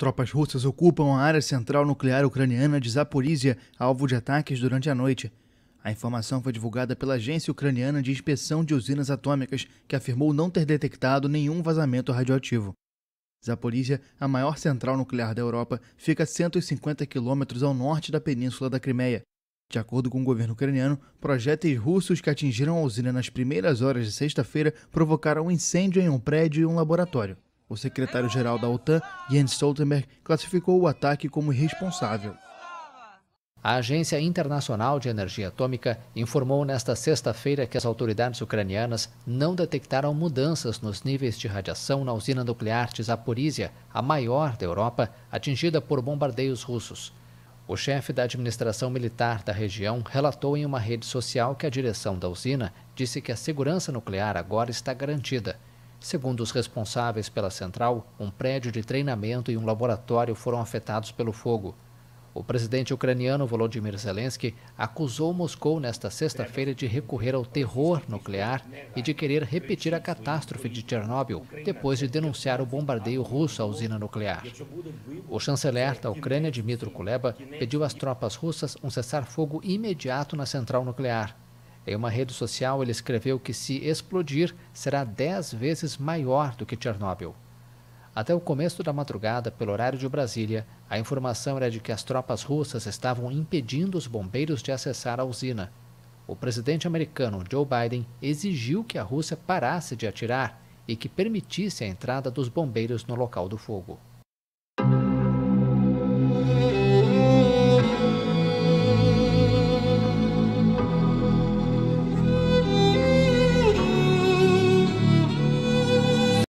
Tropas russas ocupam a área central nuclear ucraniana de Zaporizhia, alvo de ataques durante a noite. A informação foi divulgada pela Agência Ucraniana de Inspeção de Usinas Atômicas, que afirmou não ter detectado nenhum vazamento radioativo. Zaporizhia, a maior central nuclear da Europa, fica a 150 quilômetros ao norte da península da Crimeia. De acordo com o governo ucraniano, projéteis russos que atingiram a usina nas primeiras horas de sexta-feira provocaram um incêndio em um prédio e um laboratório. O secretário-geral da OTAN, Jens Stoltenberg, classificou o ataque como irresponsável. A Agência Internacional de Energia Atômica informou nesta sexta-feira que as autoridades ucranianas não detectaram mudanças nos níveis de radiação na usina nuclear de Zaporizhia, a maior da Europa, atingida por bombardeios russos. O chefe da administração militar da região relatou em uma rede social que a direção da usina disse que a segurança nuclear agora está garantida Segundo os responsáveis pela central, um prédio de treinamento e um laboratório foram afetados pelo fogo. O presidente ucraniano Volodymyr Zelensky acusou Moscou nesta sexta-feira de recorrer ao terror nuclear e de querer repetir a catástrofe de Chernobyl, depois de denunciar o bombardeio russo à usina nuclear. O chanceler da Ucrânia, Dmitry Kuleba, pediu às tropas russas um cessar-fogo imediato na central nuclear. Em uma rede social, ele escreveu que, se explodir, será dez vezes maior do que Chernobyl. Até o começo da madrugada, pelo horário de Brasília, a informação era de que as tropas russas estavam impedindo os bombeiros de acessar a usina. O presidente americano Joe Biden exigiu que a Rússia parasse de atirar e que permitisse a entrada dos bombeiros no local do fogo.